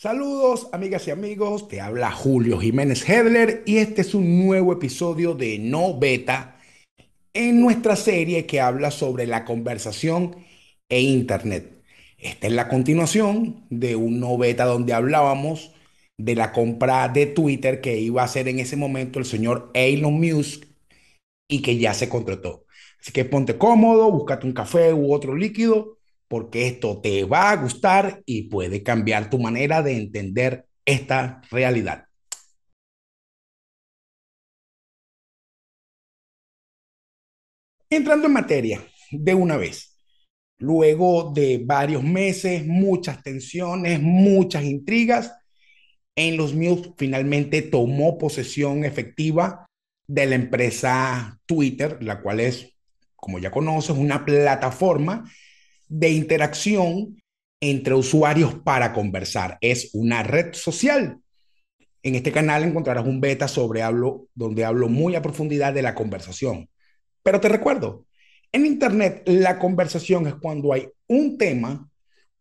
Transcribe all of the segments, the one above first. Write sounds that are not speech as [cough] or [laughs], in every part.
Saludos amigas y amigos, te habla Julio Jiménez Hedler y este es un nuevo episodio de No Beta en nuestra serie que habla sobre la conversación e Internet. Esta es la continuación de un No Beta donde hablábamos de la compra de Twitter que iba a hacer en ese momento el señor Elon Musk y que ya se contrató. Así que ponte cómodo, búscate un café u otro líquido porque esto te va a gustar y puede cambiar tu manera de entender esta realidad. Entrando en materia de una vez, luego de varios meses, muchas tensiones, muchas intrigas, en los finalmente tomó posesión efectiva de la empresa Twitter, la cual es, como ya conoces, una plataforma de interacción entre usuarios para conversar. Es una red social. En este canal encontrarás un beta sobre hablo, donde hablo muy a profundidad de la conversación. Pero te recuerdo, en Internet la conversación es cuando hay un tema,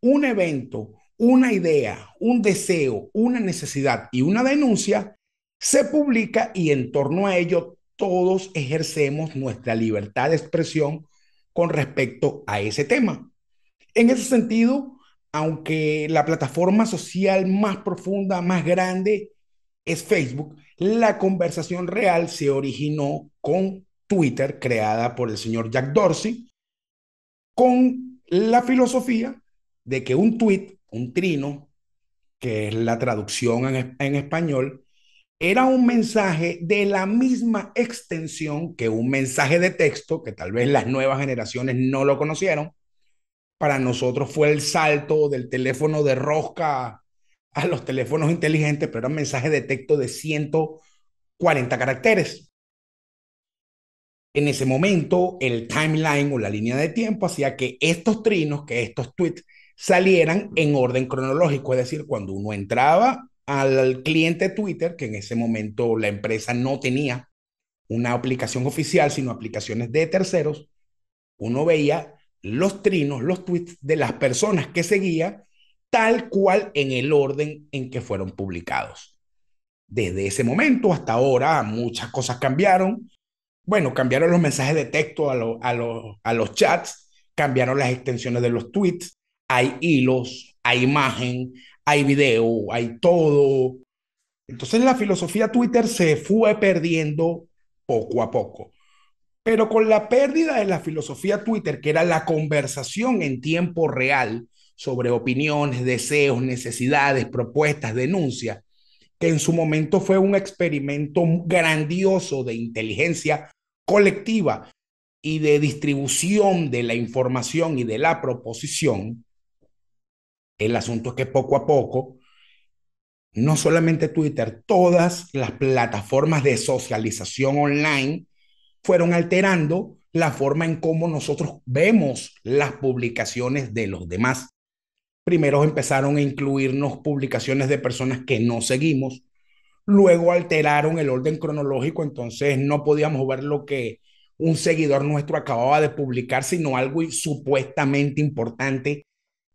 un evento, una idea, un deseo, una necesidad y una denuncia, se publica y en torno a ello todos ejercemos nuestra libertad de expresión con respecto a ese tema en ese sentido, aunque la plataforma social más profunda, más grande es Facebook, la conversación real se originó con Twitter, creada por el señor Jack Dorsey, con la filosofía de que un tweet, un trino, que es la traducción en, español, era un mensaje de la misma extensión que un mensaje de texto, que tal vez las nuevas generaciones no lo conocieron, para nosotros fue el salto del teléfono de rosca a los teléfonos inteligentes, pero era un mensaje de texto de 140 caracteres. En ese momento, el timeline o la línea de tiempo hacía que estos trinos, que estos tweets, salieran en orden cronológico, es decir, cuando uno entraba al cliente Twitter, que en ese momento la empresa no tenía una aplicación oficial, sino aplicaciones de terceros, uno veía los trinos, los tweets de las personas que seguía, tal cual en el orden en que fueron publicados. Desde ese momento hasta ahora muchas cosas cambiaron. Bueno, cambiaron los mensajes de texto a, los chats, cambiaron las extensiones de los tweets, hay hilos, hay imagen, hay video, hay todo. Entonces la filosofía Twitter se fue perdiendo poco a poco. Pero con la pérdida de la filosofía Twitter, que era la conversación en tiempo real sobre opiniones, deseos, necesidades, propuestas, denuncias, que en su momento fue un experimento grandioso de inteligencia colectiva y de distribución de la información y de la proposición, el asunto es que poco a poco, no solamente Twitter, todas las plataformas de socialización online fueron alterando la forma en cómo nosotros vemos las publicaciones de los demás. Primero empezaron a incluirnos publicaciones de personas que no seguimos, luego alteraron el orden cronológico, entonces no podíamos ver lo que un seguidor nuestro acababa de publicar, sino algo supuestamente importante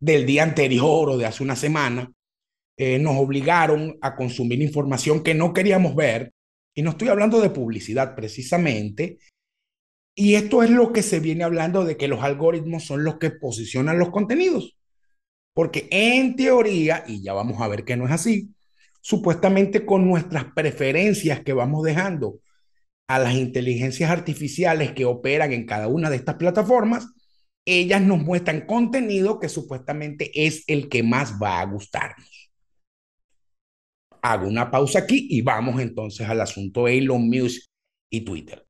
del día anterior o de hace una semana. Eh, nos obligaron a consumir información que no queríamos ver, y no estoy hablando de publicidad precisamente, y esto es lo que se viene hablando de que los algoritmos son los que posicionan los contenidos. Porque en teoría, y ya vamos a ver que no es así, supuestamente con nuestras preferencias que vamos dejando a las inteligencias artificiales que operan en cada una de estas plataformas, ellas nos muestran contenido que supuestamente es el que más va a gustar hago una pausa aquí y vamos entonces al asunto de Elon Musk y Twitter.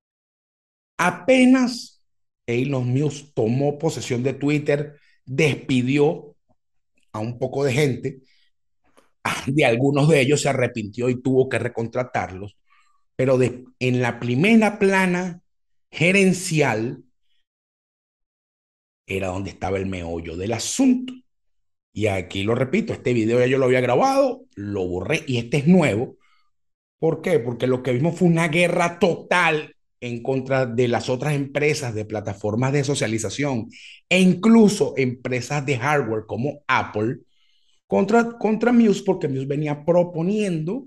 Apenas Elon Musk tomó posesión de Twitter, despidió a un poco de gente, [laughs] de algunos de ellos se arrepintió y tuvo que recontratarlos, pero de, en la primera plana gerencial era donde estaba el meollo del asunto. Y aquí lo repito, este video ya yo lo había grabado, lo borré y este es nuevo. ¿Por qué? Porque lo que vimos fue una guerra total en contra de las otras empresas de plataformas de socialización e incluso empresas de hardware como Apple contra, contra Muse porque Muse venía proponiendo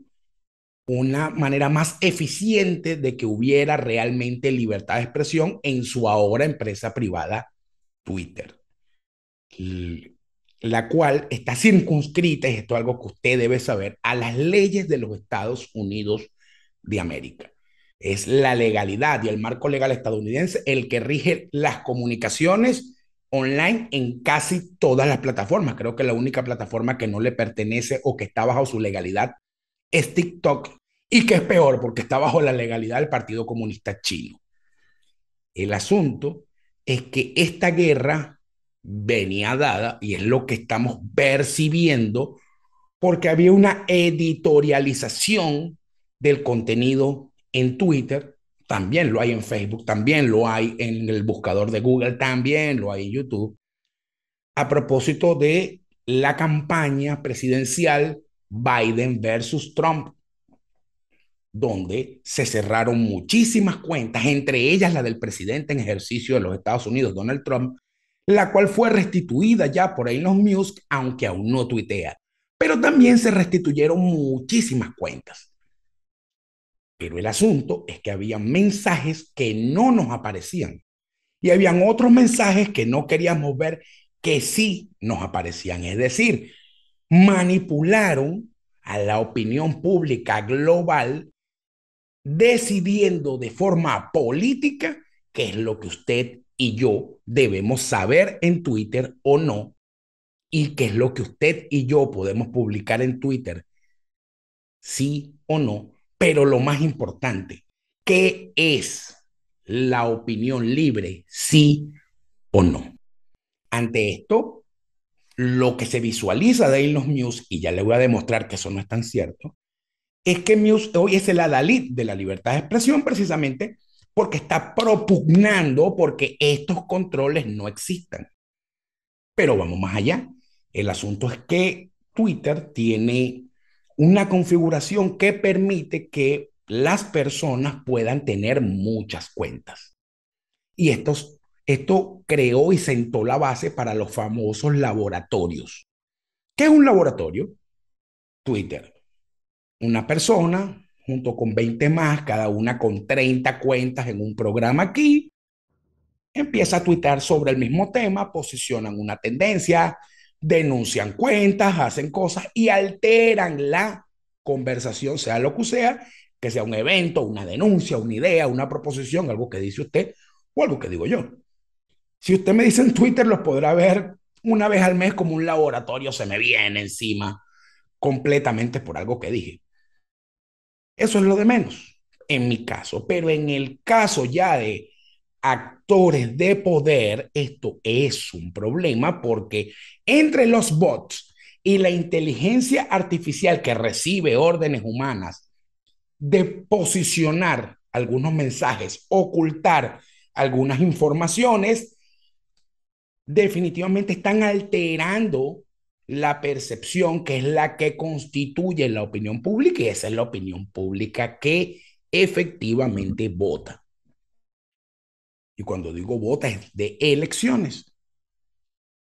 una manera más eficiente de que hubiera realmente libertad de expresión en su ahora empresa privada Twitter la cual está circunscrita, y esto es algo que usted debe saber, a las leyes de los Estados Unidos de América. Es la legalidad y el marco legal estadounidense el que rige las comunicaciones online en casi todas las plataformas. Creo que la única plataforma que no le pertenece o que está bajo su legalidad es TikTok y que es peor porque está bajo la legalidad del Partido Comunista Chino. El asunto es que esta guerra venía dada y es lo que estamos percibiendo porque había una editorialización del contenido en Twitter, también lo hay en Facebook, también lo hay en el buscador de Google, también lo hay en YouTube, a propósito de la campaña presidencial Biden versus Trump, donde se cerraron muchísimas cuentas, entre ellas la del presidente en ejercicio de los Estados Unidos, Donald Trump, la cual fue restituida ya por Elon Musk, aunque aún no tuitea. Pero también se restituyeron muchísimas cuentas. Pero el asunto es que había mensajes que no nos aparecían y habían otros mensajes que no queríamos ver que sí nos aparecían. Es decir, manipularon a la opinión pública global decidiendo de forma política qué es lo que usted y yo debemos saber en Twitter o no y qué es lo que usted y yo podemos publicar en Twitter, sí o no, pero lo más importante, ¿qué es la opinión libre, sí o no? Ante esto, lo que se visualiza de los News, y ya le voy a demostrar que eso no es tan cierto, es que news hoy es el adalid de la libertad de expresión precisamente porque está propugnando porque estos controles no existan. Pero vamos más allá. El asunto es que Twitter tiene una configuración que permite que las personas puedan tener muchas cuentas. Y esto creó y sentó la base para los famosos laboratorios. ¿Qué es un laboratorio? Twitter. Una persona junto con 20 más, cada una con 30 cuentas en un programa aquí, empieza a tuitar sobre el mismo tema, posicionan una tendencia, denuncian cuentas, hacen cosas y alteran la conversación, sea lo que sea, que sea un evento, una denuncia, una idea, una proposición, algo que dice usted o algo que digo yo. Si usted me dice en Twitter, los podrá ver una vez al mes como un laboratorio se me viene encima completamente por algo que dije. Eso es lo de menos, en mi caso. Pero en el caso ya de actores de poder, esto es un problema porque entre los bots y la inteligencia artificial que recibe órdenes humanas de posicionar algunos mensajes, ocultar algunas informaciones, definitivamente están alterando la percepción que es la que constituye la opinión pública y esa es la opinión pública que efectivamente vota. Y cuando digo vota es de elecciones.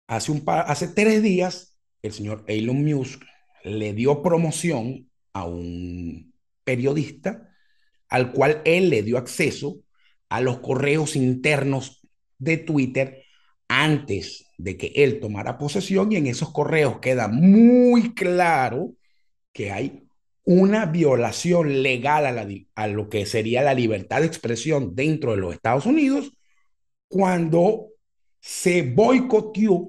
Hace, un hace tres días el señor Elon Musk le dio promoción a un periodista al cual él le dio acceso a los correos internos de Twitter antes de que él tomara posesión y en esos correos queda muy claro que hay una violación legal a, lo que sería la libertad de expresión dentro de los Estados Unidos cuando se boicoteó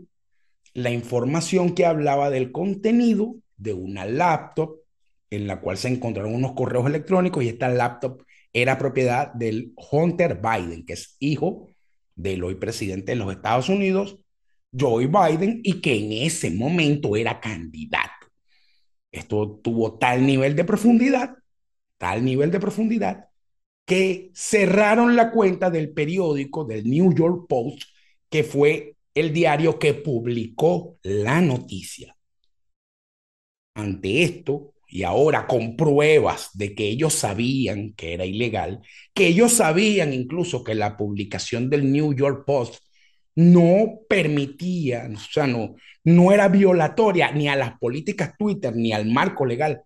la información que hablaba del contenido de una laptop en la cual se encontraron unos correos electrónicos y esta laptop era propiedad del Hunter Biden, que es hijo del hoy presidente de los Estados Unidos, Joe Biden, y que en ese momento era candidato. Esto tuvo tal nivel de profundidad, tal nivel de profundidad, que cerraron la cuenta del periódico del New York Post, que fue el diario que publicó la noticia. Ante esto, y ahora con pruebas de que ellos sabían que era ilegal, que ellos sabían incluso que la publicación del New York Post no permitía, o sea, no, no era violatoria ni a las políticas Twitter ni al marco legal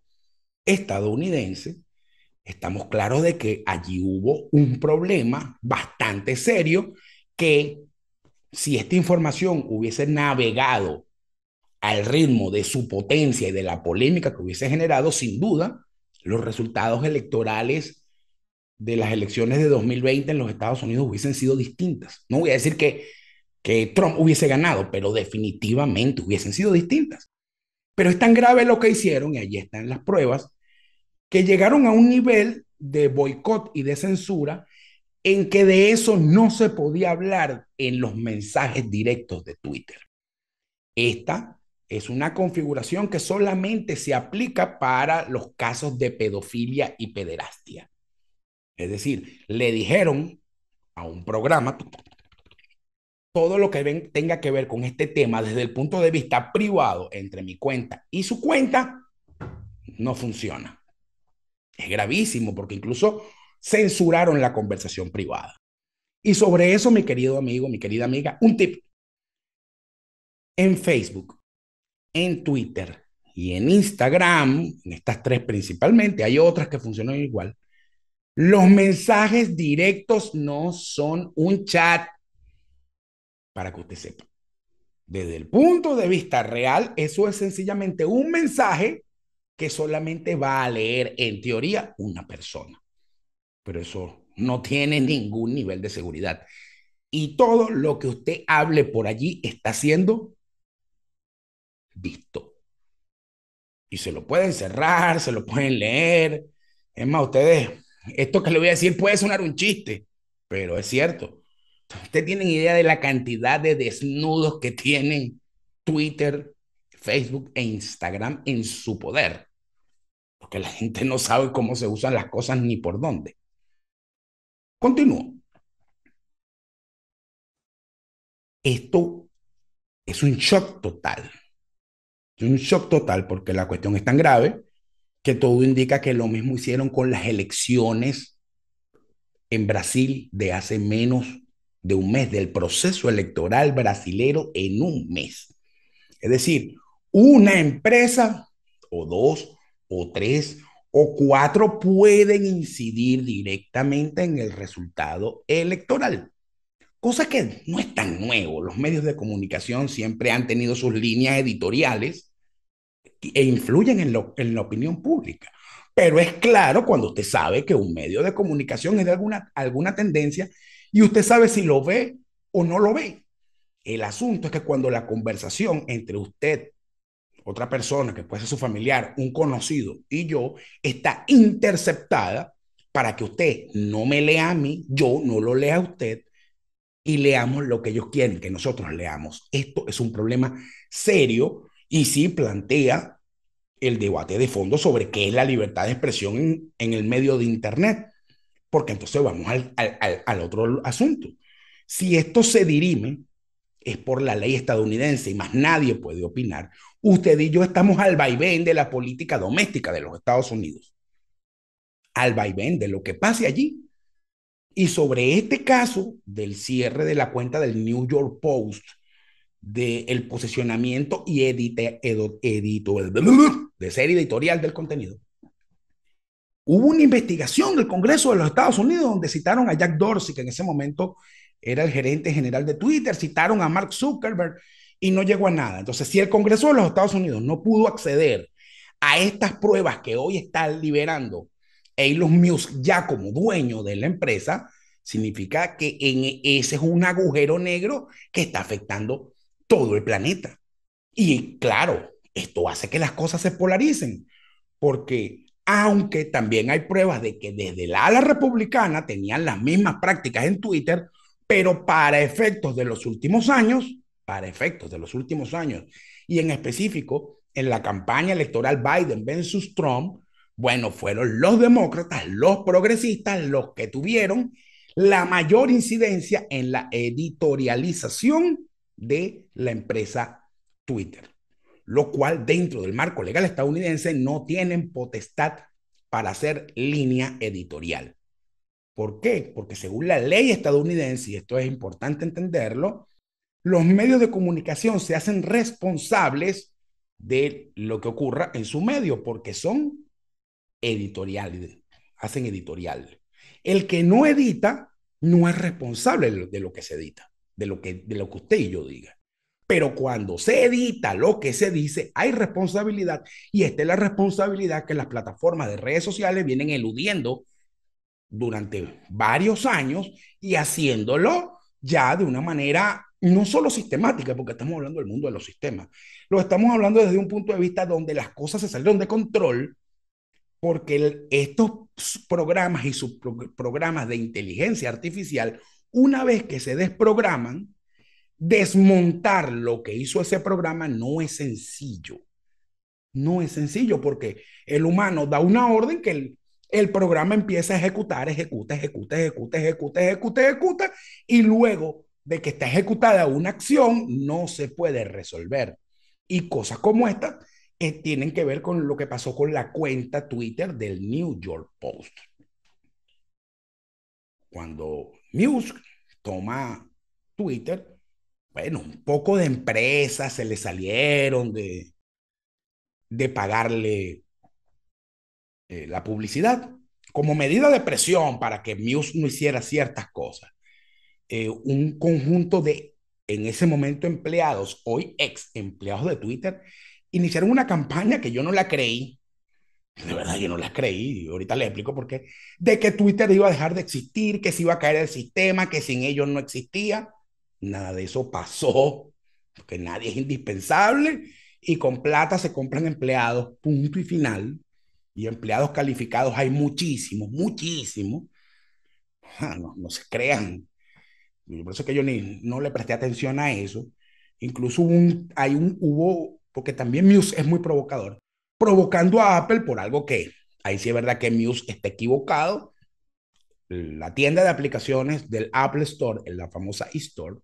estadounidense, estamos claros de que allí hubo un problema bastante serio que si esta información hubiese navegado al ritmo de su potencia y de la polémica que hubiese generado, sin duda, los resultados electorales de las elecciones de 2020 en los Estados Unidos hubiesen sido distintas. No voy a decir que, que Trump hubiese ganado, pero definitivamente hubiesen sido distintas. Pero es tan grave lo que hicieron, y allí están las pruebas, que llegaron a un nivel de boicot y de censura en que de eso no se podía hablar en los mensajes directos de Twitter. Esta es una configuración que solamente se aplica para los casos de pedofilia y pederastia. Es decir, le dijeron a un programa todo lo que tenga que ver con este tema desde el punto de vista privado entre mi cuenta y su cuenta no funciona. Es gravísimo porque incluso censuraron la conversación privada. Y sobre eso, mi querido amigo, mi querida amiga, un tip. En Facebook, en Twitter y en Instagram, en estas tres principalmente, hay otras que funcionan igual, los mensajes directos no son un chat, para que usted sepa. Desde el punto de vista real, eso es sencillamente un mensaje que solamente va a leer, en teoría, una persona. Pero eso no tiene ningún nivel de seguridad. Y todo lo que usted hable por allí está siendo visto. Y se lo pueden cerrar, se lo pueden leer. Es más, ustedes, esto que le voy a decir puede sonar un chiste, pero es cierto. Ustedes tienen idea de la cantidad de desnudos que tienen Twitter, Facebook e Instagram en su poder. Porque la gente no sabe cómo se usan las cosas ni por dónde. Continúo. Esto es un shock total un shock total porque la cuestión es tan grave que todo indica que lo mismo hicieron con las elecciones en Brasil de hace menos de un mes, del proceso electoral brasilero en un mes. Es decir, una empresa o dos o tres o cuatro pueden incidir directamente en el resultado electoral cosa que no es tan nuevo. Los medios de comunicación siempre han tenido sus líneas editoriales e influyen en, en la opinión pública. Pero es claro cuando usted sabe que un medio de comunicación es de alguna, alguna tendencia y usted sabe si lo ve o no lo ve. El asunto es que cuando la conversación entre usted, otra persona que puede ser su familiar, un conocido y yo, está interceptada para que usted no me lea a mí, yo no lo lea a usted, y leamos lo que ellos quieren que nosotros leamos. Esto es un problema serio y sí plantea el debate de fondo sobre qué es la libertad de expresión en, el medio de Internet, porque entonces vamos al, al otro asunto. Si esto se dirime, es por la ley estadounidense y más nadie puede opinar. Usted y yo estamos al vaivén de la política doméstica de los Estados Unidos, al vaivén de lo que pase allí y sobre este caso del cierre de la cuenta del New York Post, del posicionamiento y edite, de serie editorial del contenido, hubo una investigación del Congreso de los Estados Unidos donde citaron a Jack Dorsey, que en ese momento era el gerente general de Twitter, citaron a Mark Zuckerberg y no llegó a nada. Entonces, si el Congreso de los Estados Unidos no pudo acceder a estas pruebas que hoy están liberando los Musk ya como dueño de la empresa, significa que ese es un agujero negro que está afectando todo el planeta. Y claro, esto hace que las cosas se polaricen, porque aunque también hay pruebas de que desde la ala republicana tenían las mismas prácticas en Twitter, pero para efectos de los últimos años, para efectos de los últimos años, y en específico en la campaña electoral Biden versus Trump, bueno, fueron los demócratas, los progresistas, los que tuvieron la mayor incidencia en la editorialización de la empresa Twitter, lo cual dentro del marco legal estadounidense no tienen potestad para hacer línea editorial. ¿Por qué? Porque según la ley estadounidense, y esto es importante entenderlo, los medios de comunicación se hacen responsables de lo que ocurra en su medio, porque son editorial, hacen editorial. El que no edita no es responsable de lo que se edita, de lo que, de lo que usted y yo diga. Pero cuando se edita lo que se dice, hay responsabilidad y esta es la responsabilidad que las plataformas de redes sociales vienen eludiendo durante varios años y haciéndolo ya de una manera no solo sistemática, porque estamos hablando del mundo de los sistemas, lo estamos hablando desde un punto de vista donde las cosas se salieron de control porque estos programas y sus programas de inteligencia artificial, una vez que se desprograman, desmontar lo que hizo ese programa no es sencillo. No es sencillo porque el humano da una orden que el, programa empieza a ejecutar, ejecuta, ejecuta, ejecuta, ejecuta, ejecuta, ejecuta, y luego de que está ejecutada una acción no se puede resolver. Y cosas como esta eh, tienen que ver con lo que pasó con la cuenta Twitter del New York Post. Cuando Musk toma Twitter, bueno, un poco de empresas se le salieron de, de pagarle eh, la publicidad como medida de presión para que Muse no hiciera ciertas cosas. Eh, un conjunto de, en ese momento, empleados, hoy ex empleados de Twitter, iniciaron una campaña que yo no la creí, de verdad yo no la creí, y ahorita le explico por qué, de que Twitter iba a dejar de existir, que se iba a caer el sistema, que sin ellos no existía. Nada de eso pasó, porque nadie es indispensable y con plata se compran empleados, punto y final. Y empleados calificados hay muchísimos, muchísimos. Ah, no, no, se crean. Por eso es que yo ni, no le presté atención a eso. Incluso un, hay un, hubo porque también Muse es muy provocador, provocando a Apple por algo que, ahí sí es verdad que Muse está equivocado, la tienda de aplicaciones del Apple Store, en la famosa eStore,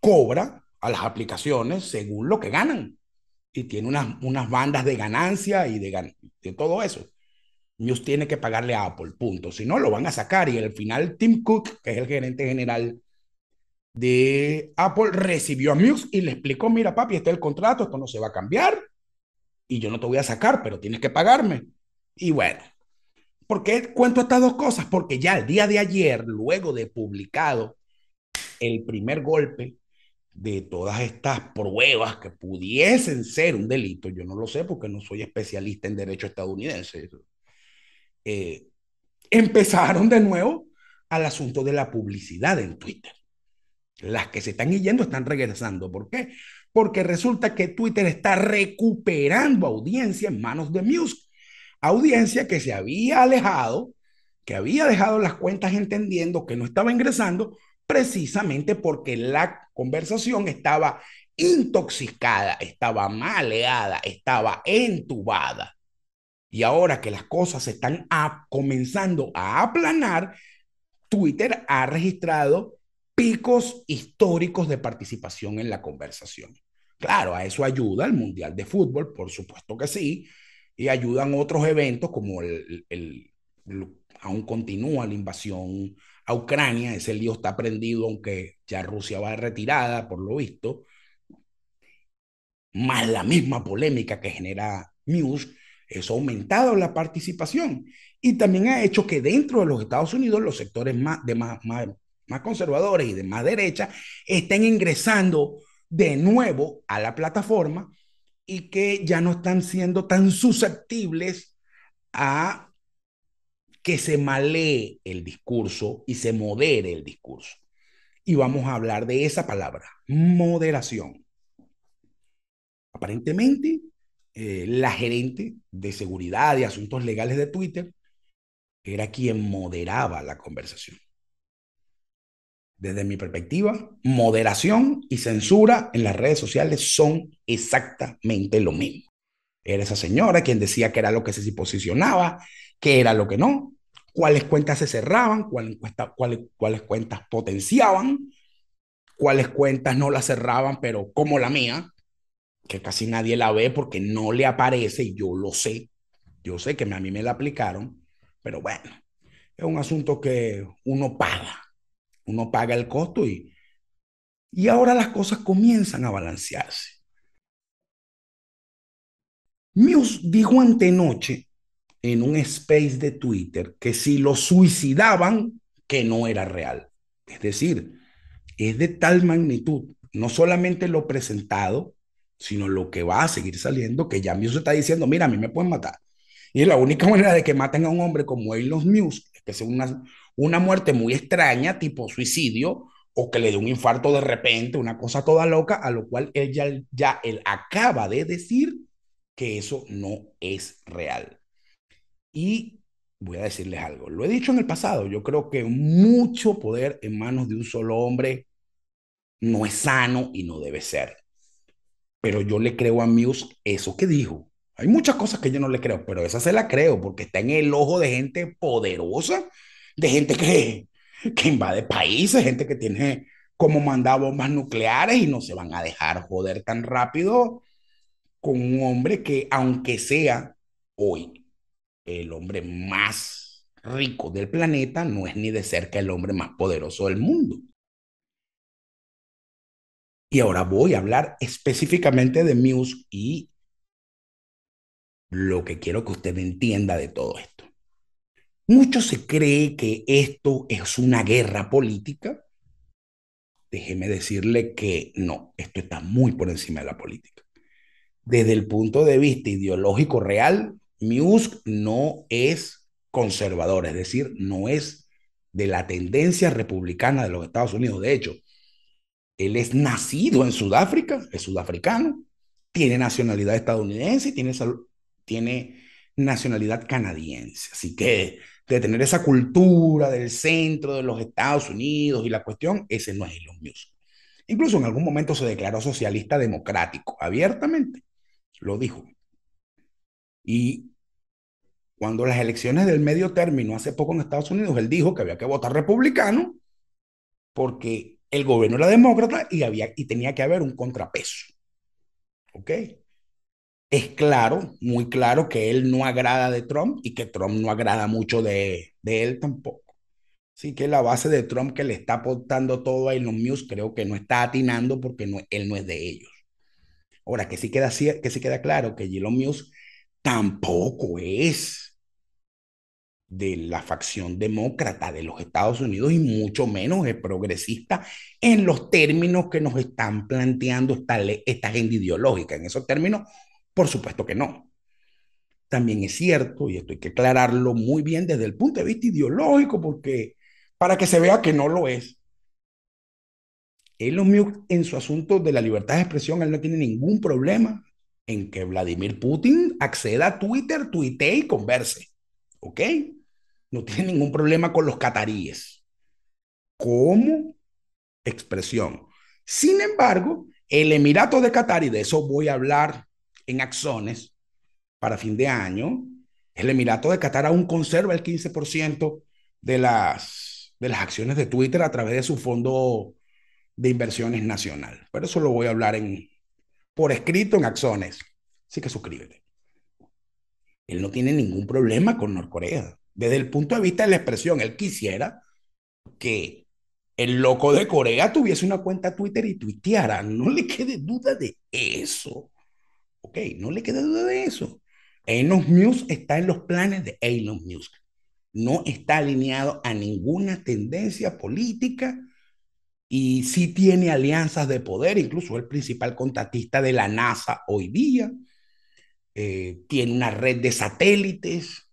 cobra a las aplicaciones según lo que ganan y tiene unas, unas bandas de ganancia y de, de todo eso. Muse tiene que pagarle a Apple, punto. Si no, lo van a sacar y al final Tim Cook, que es el gerente general de Apple recibió a Muse y le explicó, mira papi, este es el contrato, esto no se va a cambiar y yo no te voy a sacar, pero tienes que pagarme. Y bueno, ¿por cuento estas dos cosas? Porque ya el día de ayer, luego de publicado el primer golpe de todas estas pruebas que pudiesen ser un delito, yo no lo sé porque no soy especialista en derecho estadounidense, eh, empezaron de nuevo al asunto de la publicidad en Twitter. Las que se están yendo están regresando. ¿Por qué? Porque resulta que Twitter está recuperando audiencia en manos de Musk. Audiencia que se había alejado, que había dejado las cuentas entendiendo que no estaba ingresando, precisamente porque la conversación estaba intoxicada, estaba maleada, estaba entubada. Y ahora que las cosas se están comenzando a aplanar, Twitter ha registrado picos históricos de participación en la conversación. Claro, a eso ayuda el Mundial de Fútbol, por supuesto que sí, y ayudan otros eventos como el, aún continúa la invasión a Ucrania, ese lío está prendido aunque ya Rusia va retirada, por lo visto, más la misma polémica que genera News, eso ha aumentado la participación y también ha hecho que dentro de los Estados Unidos los sectores más, de más más conservadores y de más derecha estén ingresando de nuevo a la plataforma y que ya no están siendo tan susceptibles a que se malee el discurso y se modere el discurso. Y vamos a hablar de esa palabra, moderación. Aparentemente, eh, la gerente de seguridad y asuntos legales de Twitter era quien moderaba la conversación. Desde mi perspectiva, moderación y censura en las redes sociales son exactamente lo mismo. Era esa señora quien decía que era lo que se posicionaba, que era lo que no, cuáles cuentas se cerraban, cuáles, cuentas potenciaban, cuáles cuentas no las cerraban, pero como la mía, que casi nadie la ve porque no le aparece, y yo lo sé, yo sé que a mí me la aplicaron, pero bueno, es un asunto que uno paga uno paga el costo y, y ahora las cosas comienzan a balancearse. Muse dijo antenoche en un space de Twitter que si lo suicidaban, que no era real. Es decir, es de tal magnitud, no solamente lo presentado, sino lo que va a seguir saliendo, que ya Muse está diciendo, mira, a mí me pueden matar. Y la única manera de que maten a un hombre como los Muse es que sea una, una muerte muy extraña, tipo suicidio, o que le dé un infarto de repente, una cosa toda loca, a lo cual él ya, ya él acaba de decir que eso no es real. Y voy a decirles algo, lo he dicho en el pasado, yo creo que mucho poder en manos de un solo hombre no es sano y no debe ser. Pero yo le creo a Muse eso que dijo. Hay muchas cosas que yo no le creo, pero esa se la creo porque está en el ojo de gente poderosa de gente que, invade países, gente que tiene como mandar bombas nucleares y no se van a dejar joder tan rápido con un hombre que, aunque sea hoy el hombre más rico del planeta, no es ni de cerca el hombre más poderoso del mundo. Y ahora voy a hablar específicamente de Muse y lo que quiero que usted entienda de todo esto. Muchos se cree que esto es una guerra política. Déjeme decirle que no, esto está muy por encima de la política. Desde el punto de vista ideológico real, Musk no es conservador, es decir, no es de la tendencia republicana de los Estados Unidos. De hecho, él es nacido en Sudáfrica, es sudafricano, tiene nacionalidad estadounidense, tiene, tiene nacionalidad canadiense. Así que de tener esa cultura del centro de los Estados Unidos y la cuestión, ese no es Elon Musk. Incluso en algún momento se declaró socialista democrático, abiertamente, lo dijo. Y cuando las elecciones del medio término, hace poco en Estados Unidos, él dijo que había que votar republicano porque el gobierno era demócrata y, había, y tenía que haber un contrapeso. ¿Ok? es claro, muy claro que él no agrada de Trump y que Trump no agrada mucho de, él tampoco. Así que la base de Trump que le está aportando todo a Elon Musk creo que no está atinando porque él no es de ellos. Ahora, que sí queda, que queda claro que Elon Musk tampoco es de la facción demócrata de los Estados Unidos y mucho menos es progresista en los términos que nos están planteando esta, esta agenda ideológica. En esos términos por supuesto que no. También es cierto, y esto hay que aclararlo muy bien desde el punto de vista ideológico, porque para que se vea que no lo es. Elon Musk en su asunto de la libertad de expresión, él no tiene ningún problema en que Vladimir Putin acceda a Twitter, tuitee y converse. ¿Ok? No tiene ningún problema con los cataríes como expresión. Sin embargo, el Emirato de Qatar, y de eso voy a hablar en acciones para fin de año, el Emirato de Qatar aún conserva el 15% de las, de las acciones de Twitter a través de su fondo de inversiones nacional. Por eso lo voy a hablar en, por escrito en axones Así que suscríbete. Él no tiene ningún problema con Norcorea. Desde el punto de vista de la expresión, él quisiera que el loco de Corea tuviese una cuenta Twitter y tuiteara. No le quede duda de eso. Ok, no le queda duda de eso. Elon Musk está en los planes de Elon Musk. No está alineado a ninguna tendencia política y sí tiene alianzas de poder, incluso el principal contratista de la NASA hoy día. Eh, tiene una red de satélites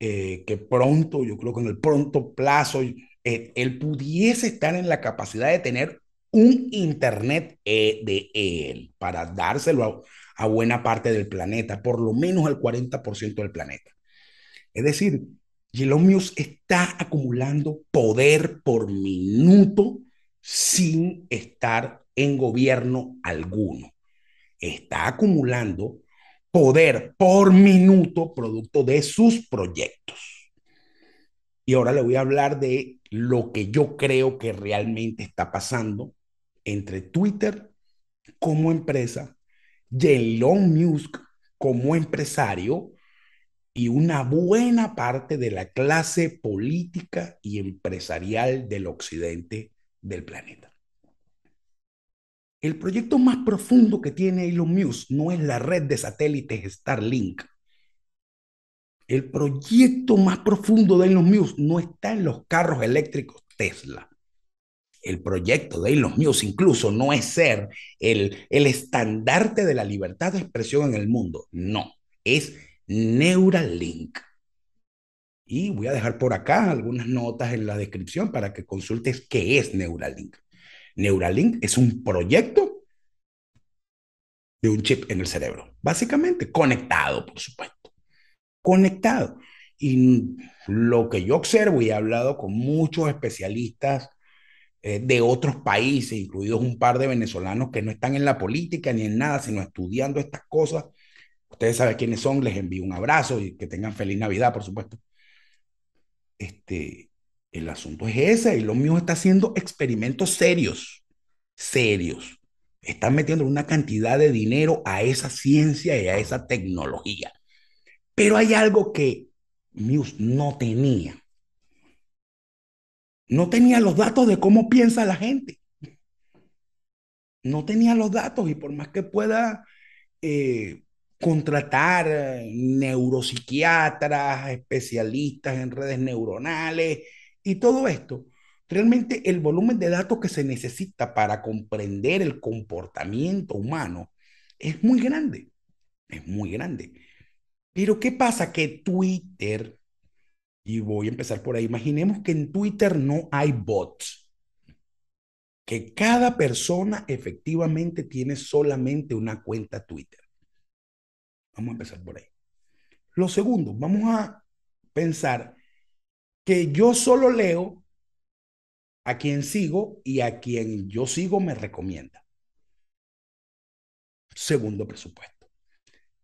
eh, que pronto, yo creo que en el pronto plazo, eh, él pudiese estar en la capacidad de tener un Internet eh, de él para dárselo a, buena parte del planeta, por lo menos al 40% del planeta. Es decir, Elon está acumulando poder por minuto sin estar en gobierno alguno. Está acumulando poder por minuto producto de sus proyectos. Y ahora le voy a hablar de lo que yo creo que realmente está pasando entre Twitter como empresa, Elon Musk como empresario y una buena parte de la clase política y empresarial del occidente del planeta. El proyecto más profundo que tiene Elon Musk no es la red de satélites Starlink. El proyecto más profundo de Elon Musk no está en los carros eléctricos Tesla. El proyecto de los míos incluso no es ser el, el estandarte de la libertad de expresión en el mundo, no, es Neuralink. Y voy a dejar por acá algunas notas en la descripción para que consultes qué es Neuralink. Neuralink es un proyecto de un chip en el cerebro, básicamente conectado, por supuesto, conectado. Y lo que yo observo y he hablado con muchos especialistas eh, de otros países, incluidos un par de venezolanos que no están en la política ni en nada, sino estudiando estas cosas. Ustedes saben quiénes son, les envío un abrazo y que tengan feliz Navidad, por supuesto. Este, el asunto es ese, y los mío está haciendo experimentos serios, serios. Están metiendo una cantidad de dinero a esa ciencia y a esa tecnología. Pero hay algo que Muse no tenía. No tenía los datos de cómo piensa la gente. No tenía los datos y por más que pueda eh, contratar eh, neuropsiquiatras, especialistas en redes neuronales y todo esto, realmente el volumen de datos que se necesita para comprender el comportamiento humano es muy grande, es muy grande. Pero ¿qué pasa? Que Twitter y voy a empezar por ahí. Imaginemos que en Twitter no hay bots, que cada persona efectivamente tiene solamente una cuenta Twitter. Vamos a empezar por ahí. Lo segundo, vamos a pensar que yo solo leo a quien sigo y a quien yo sigo me recomienda. Segundo presupuesto.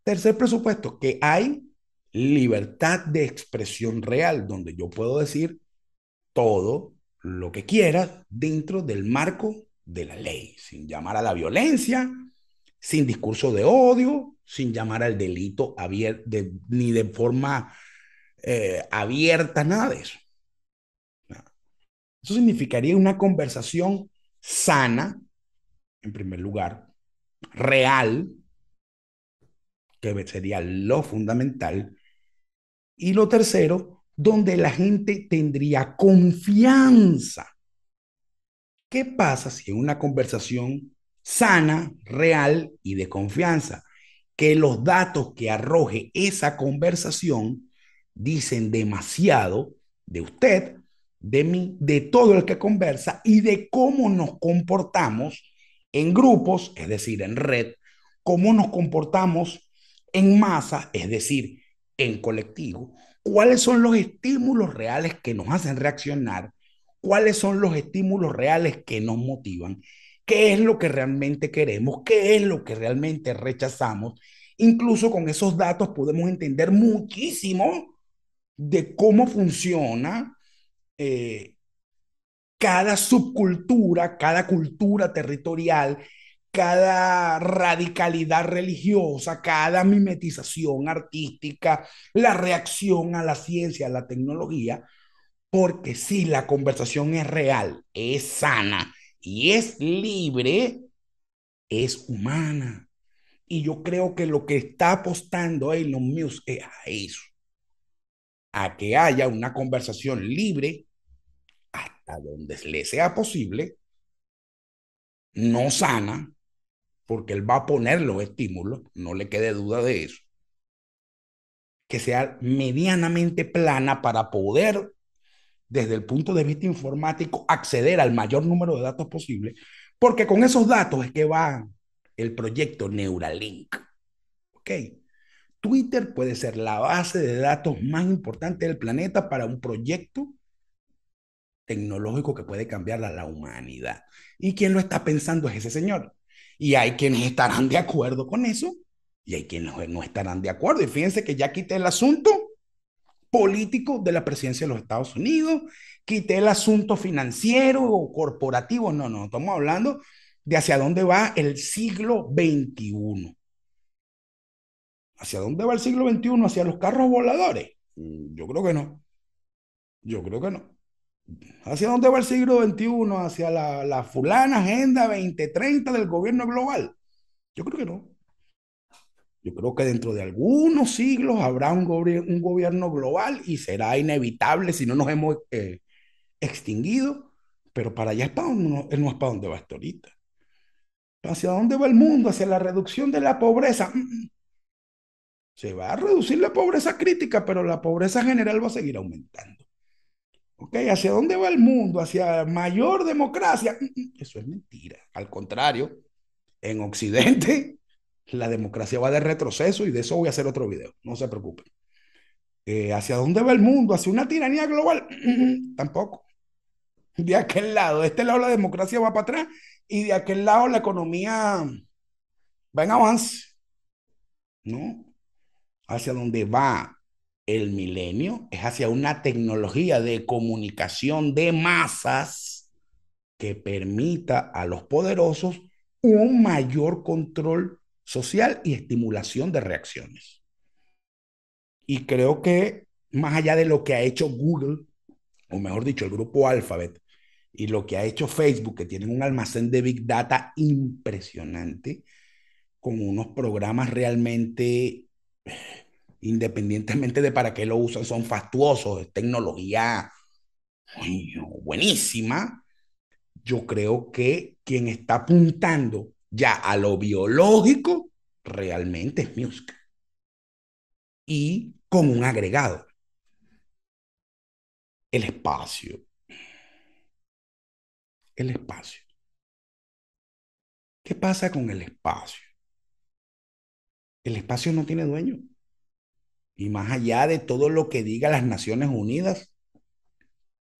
Tercer presupuesto, que hay libertad de expresión real, donde yo puedo decir todo lo que quiera dentro del marco de la ley, sin llamar a la violencia, sin discurso de odio, sin llamar al delito de, ni de forma eh, abierta, nada de eso. Eso significaría una conversación sana, en primer lugar, real, que sería lo fundamental, y lo tercero, donde la gente tendría confianza. ¿Qué pasa si en una conversación sana, real y de confianza, que los datos que arroje esa conversación dicen demasiado de usted, de mí, de todo el que conversa y de cómo nos comportamos en grupos, es decir, en red, cómo nos comportamos en masa, es decir, en colectivo, cuáles son los estímulos reales que nos hacen reaccionar, cuáles son los estímulos reales que nos motivan, qué es lo que realmente queremos, qué es lo que realmente rechazamos. Incluso con esos datos podemos entender muchísimo de cómo funciona eh, cada subcultura, cada cultura territorial, cada radicalidad religiosa, cada mimetización artística, la reacción a la ciencia, a la tecnología, porque si la conversación es real, es sana y es libre, es humana. Y yo creo que lo que está apostando Elon Musk es a eso, a que haya una conversación libre hasta donde le sea posible, no sana, porque él va a poner los estímulos, no le quede duda de eso, que sea medianamente plana para poder, desde el punto de vista informático, acceder al mayor número de datos posible, porque con esos datos es que va el proyecto Neuralink. ¿Ok? Twitter puede ser la base de datos más importante del planeta para un proyecto tecnológico que puede cambiar a la humanidad. ¿Y quién lo está pensando es ese señor? Y hay quienes estarán de acuerdo con eso y hay quienes no estarán de acuerdo. Y fíjense que ya quité el asunto político de la presidencia de los Estados Unidos, quité el asunto financiero o corporativo. No, no, estamos hablando de hacia dónde va el siglo XXI. ¿Hacia dónde va el siglo XXI? ¿Hacia los carros voladores? Mm, yo creo que no. Yo creo que no. ¿Hacia dónde va el siglo XXI? ¿Hacia la, fulana Agenda 2030 del gobierno global? Yo creo que no. Yo creo que dentro de algunos siglos habrá un, gobierno global y será inevitable si no nos hemos eh, extinguido, pero para allá no, es para dónde va esto ahorita. ¿Hacia dónde va el mundo? ¿Hacia la reducción de la pobreza? Mm, mm. Se va a reducir la pobreza crítica, pero la pobreza general va a seguir aumentando. Okay, ¿Hacia dónde va el mundo? ¿Hacia mayor democracia? Mm, mm. Eso es mentira. Al contrario, en Occidente [laughs] la democracia va de retroceso y de eso voy a hacer otro video, no se preocupen. Eh, ¿Hacia dónde va el mundo? ¿Hacia una tiranía global? Mm, tampoco. De aquel lado, de este lado la democracia va para atrás y de aquel lado la economía va en avance. ¿No? Hacia dónde va el milenio es hacia una tecnología de comunicación de masas que permita a los poderosos un mayor control social y estimulación de reacciones. Y creo que más allá de lo que ha hecho Google, o mejor dicho, el grupo Alphabet, y lo que ha hecho Facebook, que tienen un almacén de Big Data impresionante, con unos programas realmente independientemente de para qué lo usan, son fastuosos, es tecnología buenísima. Yo creo que quien está apuntando ya a lo biológico realmente es Music. Y con un agregado, el espacio. El espacio. ¿Qué pasa con el espacio? El espacio no tiene dueño. Y más allá de todo lo que diga las Naciones Unidas,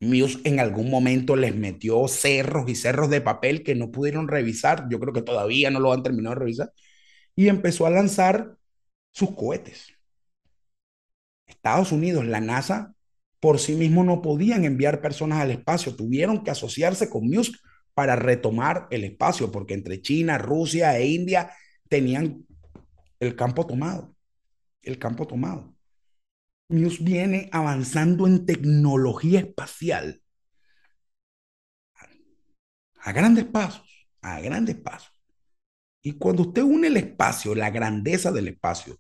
Musk en algún momento les metió cerros y cerros de papel que no pudieron revisar, yo creo que todavía no lo han terminado de revisar, y empezó a lanzar sus cohetes. Estados Unidos, la NASA, por sí mismo no podían enviar personas al espacio, tuvieron que asociarse con Musk para retomar el espacio, porque entre China, Rusia e India tenían el campo tomado el campo tomado. News viene avanzando en tecnología espacial a grandes pasos, a grandes pasos. Y cuando usted une el espacio, la grandeza del espacio,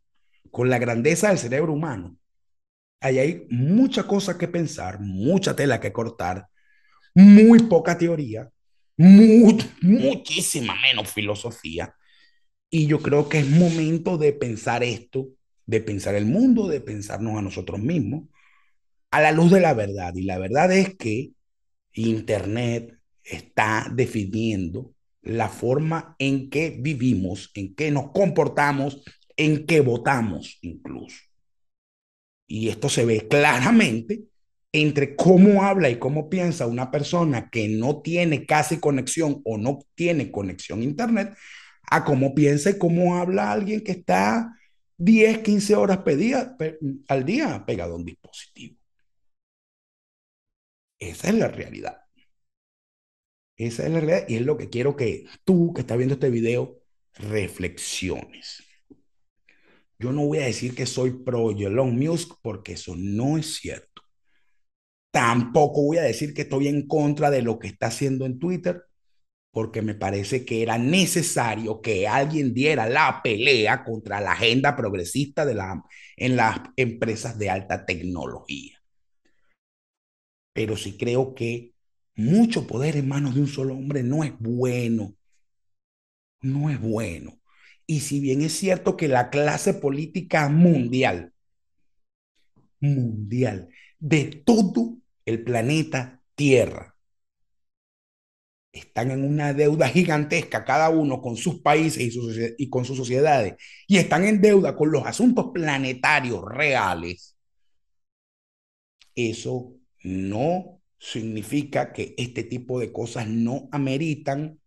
con la grandeza del cerebro humano, ahí hay mucha cosa que pensar, mucha tela que cortar, muy poca teoría, muchísima menos filosofía. Y yo creo que es momento de pensar esto de pensar el mundo, de pensarnos a nosotros mismos, a la luz de la verdad. Y la verdad es que Internet está definiendo la forma en que vivimos, en que nos comportamos, en que votamos incluso. Y esto se ve claramente entre cómo habla y cómo piensa una persona que no tiene casi conexión o no tiene conexión Internet, a cómo piensa y cómo habla alguien que está 10, 15 horas pedía, al día pegado a un dispositivo. Esa es la realidad. Esa es la realidad y es lo que quiero que tú que estás viendo este video reflexiones. Yo no voy a decir que soy pro Elon Musk porque eso no es cierto. Tampoco voy a decir que estoy en contra de lo que está haciendo en Twitter porque me parece que era necesario que alguien diera la pelea contra la agenda progresista de la, en las empresas de alta tecnología. Pero sí creo que mucho poder en manos de un solo hombre no es bueno. No es bueno. Y si bien es cierto que la clase política mundial, mundial, de todo el planeta Tierra, están en una deuda gigantesca cada uno con sus países y, con sus sociedades, y están en deuda con los asuntos planetarios reales, eso no significa que este tipo de cosas no ameritan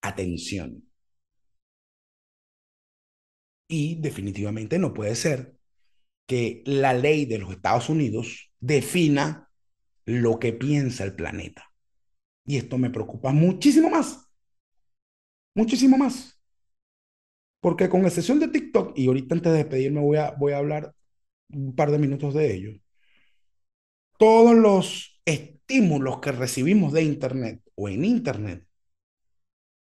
atención. Y definitivamente no puede ser que la ley de los Estados Unidos defina lo que piensa el planeta. Y esto me preocupa muchísimo más. Muchísimo más. Porque con excepción de TikTok, y ahorita antes de despedirme voy a, voy a hablar un par de minutos de ello, todos los estímulos que recibimos de Internet o en Internet,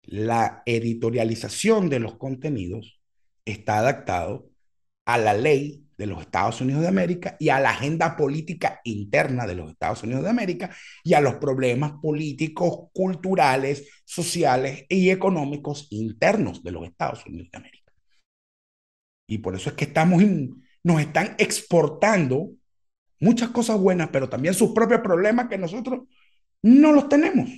la editorialización de los contenidos está adaptado a la ley de los Estados Unidos de América y a la agenda política interna de los Estados Unidos de América y a los problemas políticos, culturales, sociales y económicos internos de los Estados Unidos de América. Y por eso es que estamos nos están exportando muchas cosas buenas, pero también sus propios problemas que nosotros no los tenemos.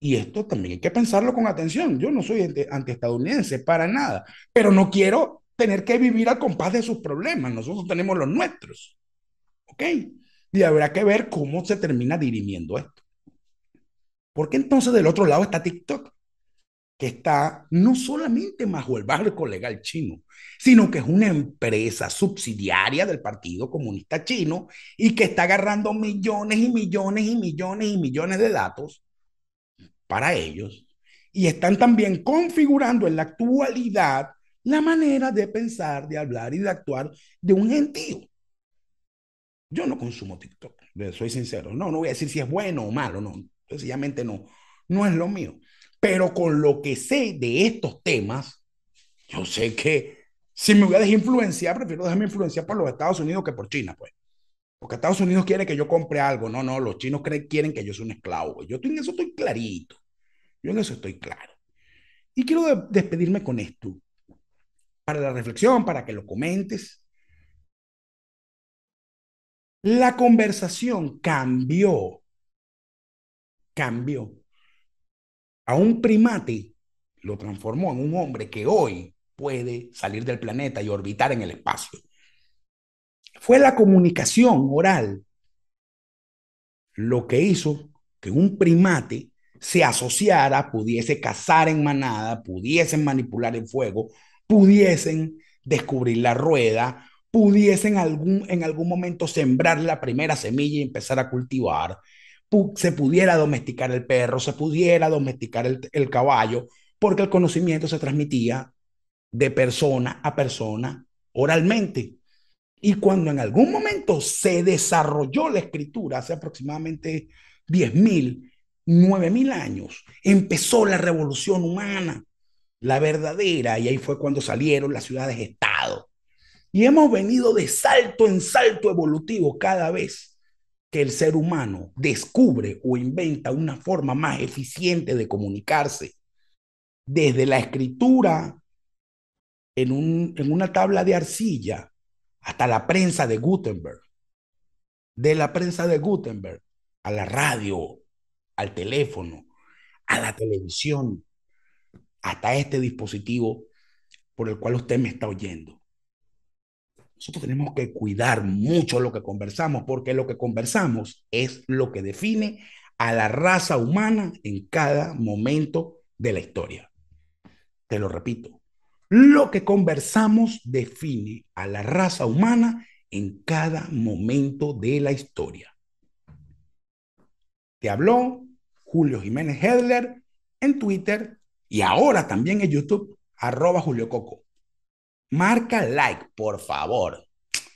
Y esto también hay que pensarlo con atención. Yo no soy antiestadounidense para nada, pero no quiero tener que vivir al compás de sus problemas. Nosotros tenemos los nuestros. ¿Ok? Y habrá que ver cómo se termina dirimiendo esto. Porque entonces del otro lado está TikTok, que está no solamente bajo el barco legal chino, sino que es una empresa subsidiaria del Partido Comunista Chino y que está agarrando millones y millones y millones y millones de datos para ellos y están también configurando en la actualidad la manera de pensar, de hablar y de actuar de un gentío. Yo no consumo TikTok, soy sincero. No, no voy a decir si es bueno o malo, no. Sencillamente no. No es lo mío. Pero con lo que sé de estos temas, yo sé que si me voy a desinfluenciar, prefiero dejarme influenciar por los Estados Unidos que por China, pues. Porque Estados Unidos quiere que yo compre algo. No, no, los chinos quieren que yo sea un esclavo. Yo en eso estoy clarito. Yo en eso estoy claro. Y quiero despedirme con esto para la reflexión, para que lo comentes. La conversación cambió, cambió. A un primate lo transformó en un hombre que hoy puede salir del planeta y orbitar en el espacio. Fue la comunicación oral lo que hizo que un primate se asociara, pudiese cazar en manada, pudiese manipular el fuego, pudiesen descubrir la rueda, pudiesen algún, en algún momento sembrar la primera semilla y empezar a cultivar, se pudiera domesticar el perro, se pudiera domesticar el, caballo, porque el conocimiento se transmitía de persona a persona oralmente. Y cuando en algún momento se desarrolló la escritura, hace aproximadamente 10.000, 9.000 años, empezó la revolución humana la verdadera, y ahí fue cuando salieron las ciudades-estado. Y hemos venido de salto en salto evolutivo cada vez que el ser humano descubre o inventa una forma más eficiente de comunicarse. Desde la escritura en, en una tabla de arcilla hasta la prensa de Gutenberg. De la prensa de Gutenberg a la radio, al teléfono, a la televisión, hasta este dispositivo por el cual usted me está oyendo. Nosotros tenemos que cuidar mucho lo que conversamos, porque lo que conversamos es lo que define a la raza humana en cada momento de la historia. Te lo repito, lo que conversamos define a la raza humana en cada momento de la historia. Te habló Julio Jiménez Hedler en Twitter y ahora también en YouTube, arroba Julio Coco. Marca like, por favor,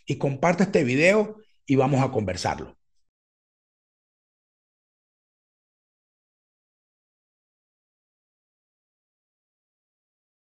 y comparte este video y vamos a conversarlo.